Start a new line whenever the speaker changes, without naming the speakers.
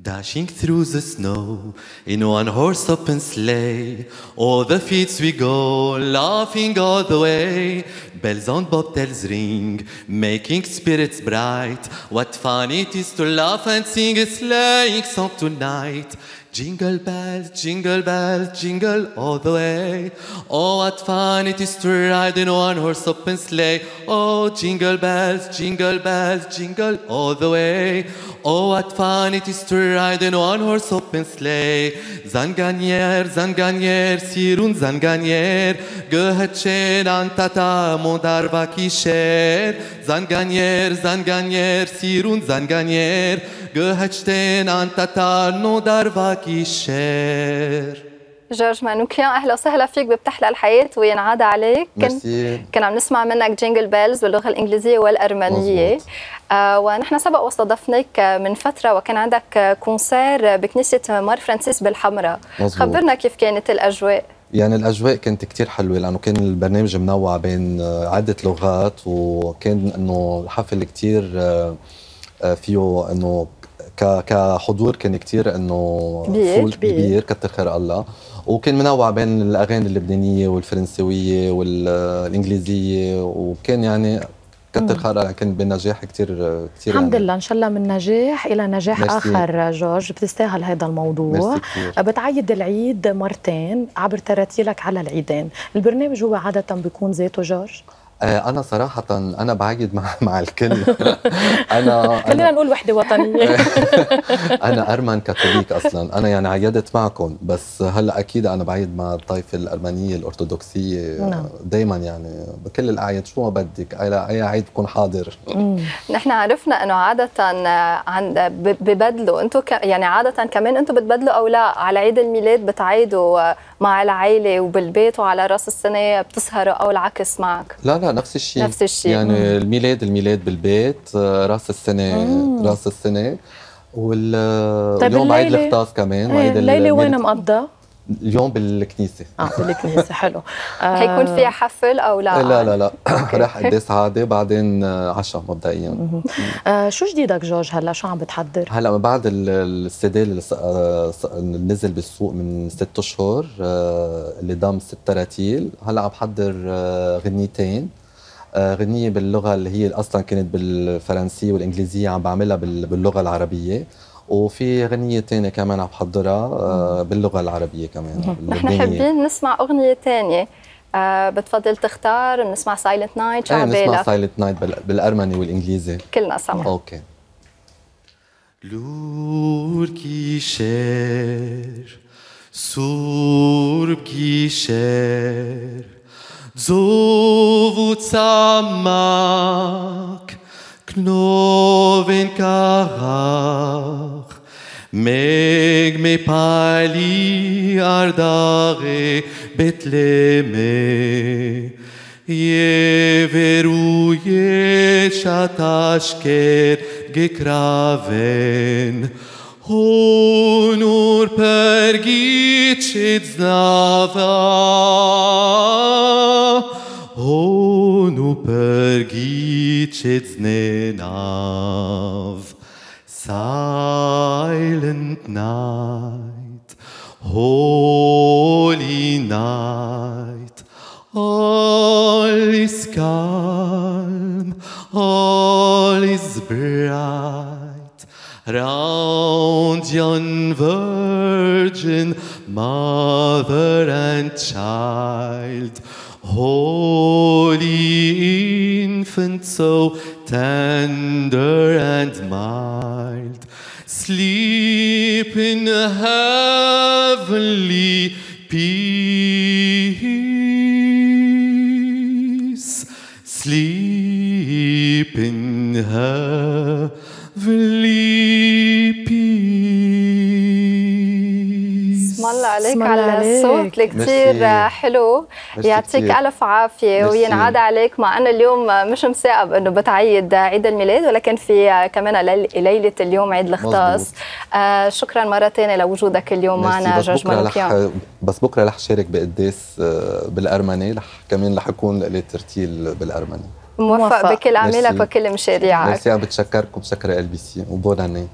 Dashing through the snow in one horse open sleigh, all the fields we go, laughing all the way. Bells on bobtails ring, making spirits bright. What fun it is to laugh and sing a sleighing song tonight. Jingle bells, jingle bells, jingle all the way. Oh, what fun it is to ride in one horse open sleigh. Oh, jingle bells, jingle bells, jingle all the way. Oh, what fun it is to ride in one horse open sleigh. Zanganier, Zanganier, Sirun Zanganier, Gehacen mo. زنگانیر kisher zanganier zanganier sirun آن تاتار نو در darba kisher
جورج مانوكيان اهلا وسهلا فيك ببتحلى الحياه وينعاد عليك كن كنا عم نسمع منك جينجل بيلز باللغه الانجليزيه والارمنيه آه ونحن سبق واستضفناك من فتره وكان عندك كونسير بكنيسه مار فرانسيس بالحمراء خبرنا كيف كانت الاجواء
يعني الاجواء كانت كتير حلوه لانه كان البرنامج منوع بين آه، عده لغات وكان انه الحفل كتير آه، آه، فيه انه كحضور كان كتير انه كبير كبير كتر خير الله وكان منوع بين الاغاني اللبنانيه والفرنسويه والانجليزيه وكان يعني كتر خير لكن بنجاح كثير كثير الحمد يعني.
لله ان شاء الله من نجاح الى نجاح مرسي. اخر جورج بتستاهل هذا الموضوع بتعيد العيد مرتين عبر تراتيلك على العيدين البرنامج هو عاده بيكون ذاته جورج
آه، انا صراحه انا بعيد مع مع الكل انا خلينا
نقول وحده وطنيه انا
ارمن كاثوليك اصلا انا يعني عيدت معكم بس هلا اكيد انا بعيد مع الطائفه الارمنيه الارثوذكسيه نعم. دائما يعني بكل الاعياد شو ما بدك اي عيد بكون حاضر
نحن عرفنا انه عاده عند ببدلوا انتم ك... يعني عاده كمان انتم بتبدلوا او لا على عيد الميلاد بتعيدوا مع العائله وبالبيت وعلى راس السنه بتسهروا او العكس معك
لا لا نفس الشيء نفس الشيء يعني مم. الميلاد الميلاد بالبيت آه، راس السنه مم. راس السنه وال طيب اليوم عيد الخطاس كمان إيه، وعيد الليله وين مقضى؟ اليوم بالكنيسة اه بالكنيسة حلو حيكون آه،
فيها حفل أو لا؟ لا
لا لا راح قداس عادي بعدين آه، عشاء مبدئيا
شو جديدك جورج هلا شو عم بتحضر؟
هلا من بعد السيدي اللي نزل بالسوق من ست أشهر اللي ضم ست تراتيل هلا عم بحضر غنيتين آه، غنية باللغة اللي هي أصلا كانت بالفرنسية والإنجليزية عم بعملها باللغة العربية وفي غنية ثانيه كمان عم بحضرها آه، باللغة العربية كمان نعم. نحن حابين
نسمع أغنية ثانيه أه بتفضل تختار بنسمع سايلنت نايت شو عبالك؟ بنسمع
سايلنت نايت بالأرمني والإنجليزي كلنا سمع أوكي
لور كيشير سور كيشير զովուցամակ կնովեն կաղախ մեկ մե պալի արդաղ է բետլեմ է Եվ երու ետ շատ աշկեր գեկրավեն, հոնուր պրգիչից նավան, nu perghiciți nenav. Silent night, holy night, all is calm, all is bright, round yon virgin, mother and child. Holy infant, so tender and mild, sleep in heavenly peace. Sleep in heavenly اسم
الله عليك اسم الله على الصوت كثير حلو يعطيك الف عافيه وينعاد عليك مع انه اليوم مش مساقب انه بتعيد عيد الميلاد ولكن في كمان ليله اليوم عيد الاختاص آه شكرا مره ثانيه لوجودك اليوم معنا جورج مانوكيان
بس بكره رح شارك بقداس آه، بالارمني رح كمان رح اكون لي ترتيل بالارمني
موفق, موفق بكل اعمالك وكل مشاريعك ميرسي
عم بتشكركم ال بي سي وبون